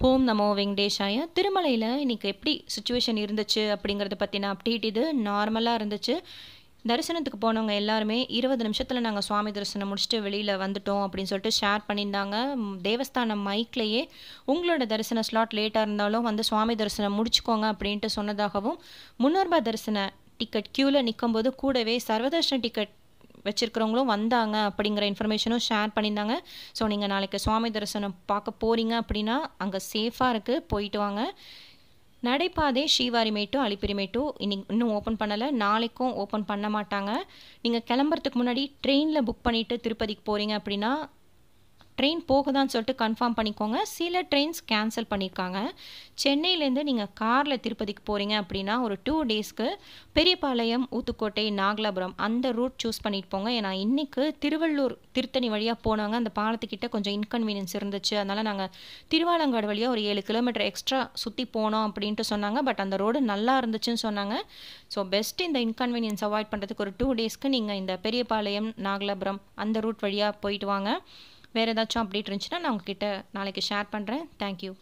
home நமோ வெங்கடேஷாய திருமலையில் இன்றைக்கி எப்படி சுச்சுவேஷன் இருந்துச்சு அப்படிங்கிறத பற்றின அப்டேட் இது நார்மலாக இருந்துச்சு தரிசனத்துக்கு போனவங்க எல்லாருமே இருபது நிமிஷத்தில் நாங்கள் சுவாமி தரிசனம் முடிச்சுட்டு வெளியில் வந்துட்டோம் அப்படின்னு சொல்லிட்டு ஷேர் பண்ணியிருந்தாங்க தேவஸ்தானம் மைக்லேயே உங்களோட தரிசன ஸ்லாட் லேட்டாக இருந்தாலும் வந்து சுவாமி தரிசனம் முடிச்சுக்கோங்க அப்படின்ட்டு சொன்னதாகவும் முன்னூறுபா தரிசன டிக்கெட் க்யூவில் நிற்கும்போது கூடவே சர்வதர்ஷன டிக்கெட் வச்சுருக்கிறவங்களும் வந்தாங்க அப்படிங்கிற இன்ஃபர்மேஷனும் ஷேர் பண்ணியிருந்தாங்க ஸோ நீங்கள் நாளைக்கு சுவாமி தரிசனம் பார்க்க போகிறீங்க அப்படின்னா அங்கே சேஃபாக இருக்குது போயிட்டு வாங்க நடைபாதை அலிப்பிரி மேட்டும் இன்னைக்கு இன்னும் ஓப்பன் பண்ணலை நாளைக்கும் ஓப்பன் பண்ண மாட்டாங்க நீங்கள் கிளம்புறதுக்கு முன்னாடி ட்ரெயினில் புக் பண்ணிவிட்டு திருப்பதிக்கு போகிறீங்க அப்படின்னா ட்ரெயின் போகுதான்னு சொல்லிட்டு கன்ஃபார்ம் பண்ணிக்கோங்க சில ட்ரெயின்ஸ் கேன்சல் பண்ணியிருக்காங்க சென்னையிலேருந்து நீங்கள் காரில் திருப்பதிக்கு போகிறீங்க அப்படின்னா ஒரு டூ டேஸ்க்கு பெரியபாளையம் ஊத்துக்கோட்டை நாகலாபுரம் அந்த ரூட் சூஸ் பண்ணிட்டு போங்க ஏன்னா இன்றைக்கு திருவள்ளூர் திருத்தணி வழியாக போனாங்க அந்த பாலத்துக்கிட்ட கொஞ்சம் இன்கன்வீனியன்ஸ் இருந்துச்சு அதனால் நாங்கள் திருவாலங்காடு வழியாக ஒரு ஏழு கிலோமீட்டர் எக்ஸ்ட்ரா சுற்றி போனோம் அப்படின்ட்டு சொன்னாங்க பட் அந்த ரோடு நல்லா இருந்துச்சுன்னு சொன்னாங்க ஸோ பெஸ்ட் இந்த இன்கன்வீனியன்ஸ் அவாய்ட் பண்ணுறதுக்கு ஒரு டூ டேஸ்க்கு நீங்கள் இந்த பெரியபாளையம் நாகலாபுரம் அந்த ரூட் வழியாக போயிட்டு வாங்க வேறு ஏதாச்சும் அப்டேட் இருந்துச்சுன்னா நான் உங்ககிட்ட நாளைக்கு ஷேர் பண்ணுறேன் தேங்க்யூ